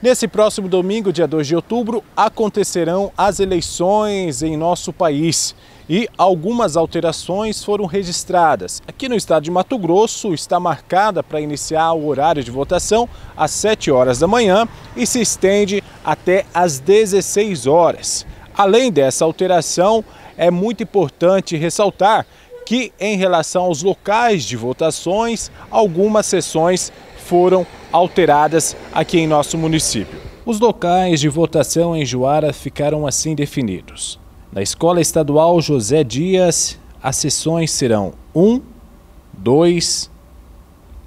Nesse próximo domingo, dia 2 de outubro, acontecerão as eleições em nosso país e algumas alterações foram registradas. Aqui no estado de Mato Grosso está marcada para iniciar o horário de votação às 7 horas da manhã e se estende até às 16 horas. Além dessa alteração, é muito importante ressaltar que, em relação aos locais de votações, algumas sessões foram alteradas aqui em nosso município. Os locais de votação em Juara ficaram assim definidos. Na Escola Estadual José Dias, as sessões serão 1, 2,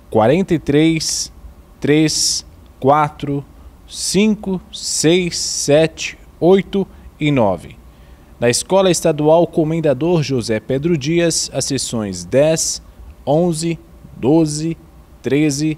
43, 3, 4, 5, 6, 7, 8 e 9. Na Escola Estadual Comendador José Pedro Dias, as sessões 10, 11, 12, 13,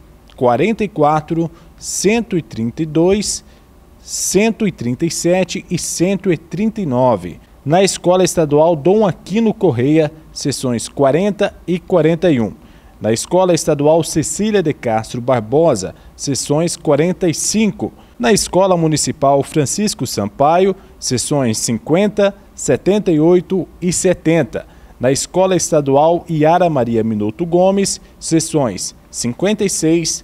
44, 132, 137 e 139. Na Escola Estadual Dom Aquino Correia, sessões 40 e 41. Na Escola Estadual Cecília de Castro Barbosa, sessões 45. Na Escola Municipal Francisco Sampaio, sessões 50, 78 e 70. Na Escola Estadual Iara Maria Minuto Gomes, sessões 56,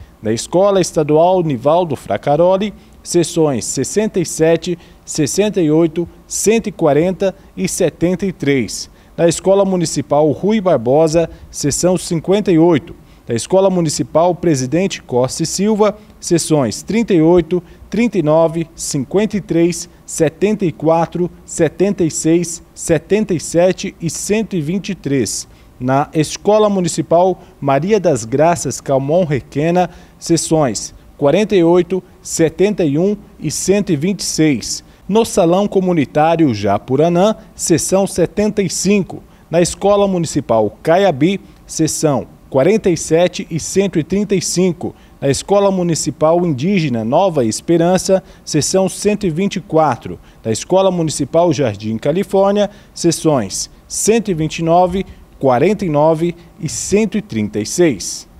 da Escola Estadual Nivaldo Fracaroli, seções 67, 68, 140 e 73. Da Escola Municipal Rui Barbosa, seção 58. Da Escola Municipal Presidente Costa e Silva, seções 38, 39, 53, 74, 76, 77 e 123 na Escola Municipal Maria das Graças Calmon Requena, sessões 48, 71 e 126. No Salão Comunitário Japuranã, sessão 75. Na Escola Municipal Caiabi, sessão 47 e 135. Na Escola Municipal Indígena Nova Esperança, sessão 124. Na Escola Municipal Jardim Califórnia, sessões 129 e 49 e 136.